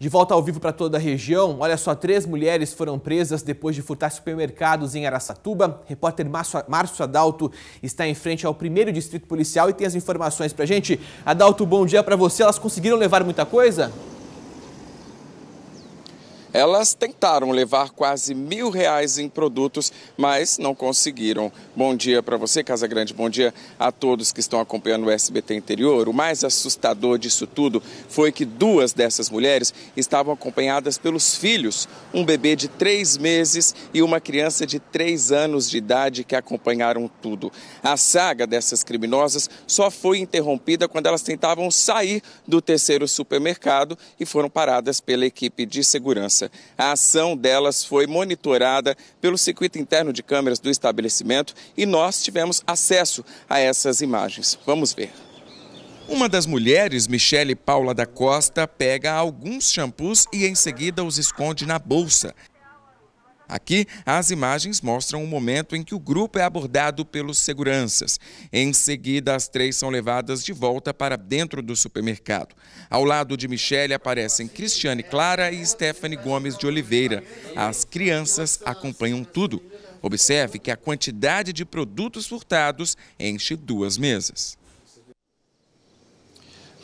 De volta ao vivo para toda a região, olha só, três mulheres foram presas depois de furtar supermercados em Araçatuba. Repórter Márcio Adalto está em frente ao primeiro distrito policial e tem as informações para gente. Adalto, bom dia para você. Elas conseguiram levar muita coisa? Elas tentaram levar quase mil reais em produtos, mas não conseguiram. Bom dia para você, Casa Grande. Bom dia a todos que estão acompanhando o SBT Interior. O mais assustador disso tudo foi que duas dessas mulheres estavam acompanhadas pelos filhos, um bebê de três meses e uma criança de três anos de idade que acompanharam tudo. A saga dessas criminosas só foi interrompida quando elas tentavam sair do terceiro supermercado e foram paradas pela equipe de segurança segurança. A ação delas foi monitorada pelo circuito interno de câmeras do estabelecimento e nós tivemos acesso a essas imagens. Vamos ver. Uma das mulheres, Michele Paula da Costa, pega alguns shampoos e em seguida os esconde na bolsa. Aqui, as imagens mostram o momento em que o grupo é abordado pelos seguranças. Em seguida, as três são levadas de volta para dentro do supermercado. Ao lado de Michele aparecem Cristiane Clara e Stephanie Gomes de Oliveira. As crianças acompanham tudo. Observe que a quantidade de produtos furtados enche duas mesas.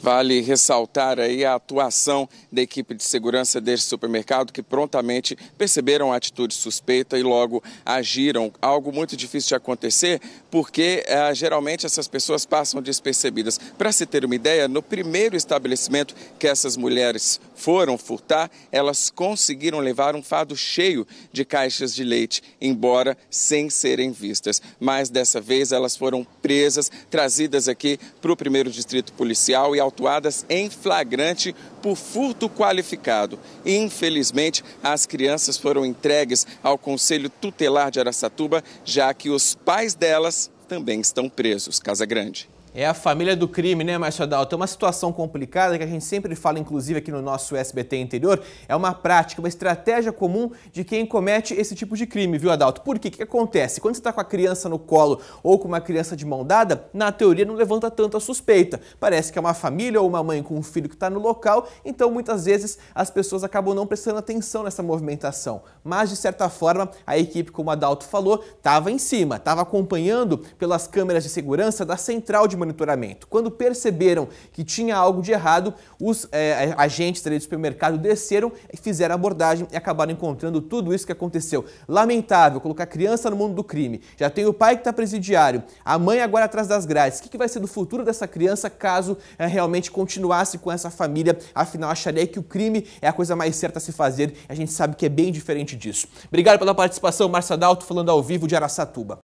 Vale ressaltar aí a atuação da equipe de segurança deste supermercado, que prontamente perceberam a atitude suspeita e logo agiram. Algo muito difícil de acontecer, porque ah, geralmente essas pessoas passam despercebidas. Para se ter uma ideia, no primeiro estabelecimento que essas mulheres foram furtar, elas conseguiram levar um fado cheio de caixas de leite, embora sem serem vistas. Mas dessa vez elas foram presas, trazidas aqui para o primeiro distrito policial e ao autuadas em flagrante por furto qualificado. Infelizmente, as crianças foram entregues ao Conselho Tutelar de Aracatuba, já que os pais delas também estão presos. Casa Grande. É a família do crime, né, Márcio Adalto? É uma situação complicada que a gente sempre fala, inclusive aqui no nosso SBT interior. É uma prática, uma estratégia comum de quem comete esse tipo de crime, viu, Adalto? Por quê? O que acontece? Quando você está com a criança no colo ou com uma criança de mão dada, na teoria não levanta tanta suspeita. Parece que é uma família ou uma mãe com um filho que está no local, então muitas vezes as pessoas acabam não prestando atenção nessa movimentação. Mas, de certa forma, a equipe, como o Adalto falou, estava em cima, estava acompanhando pelas câmeras de segurança da central de monitoramento. Quando perceberam que tinha algo de errado, os é, agentes do supermercado desceram e fizeram a abordagem e acabaram encontrando tudo isso que aconteceu. Lamentável colocar criança no mundo do crime. Já tem o pai que está presidiário, a mãe agora atrás das grades. O que, que vai ser do futuro dessa criança caso é, realmente continuasse com essa família? Afinal, acharia que o crime é a coisa mais certa a se fazer. A gente sabe que é bem diferente disso. Obrigado pela participação, Marcia Dalto, falando ao vivo de Araçatuba.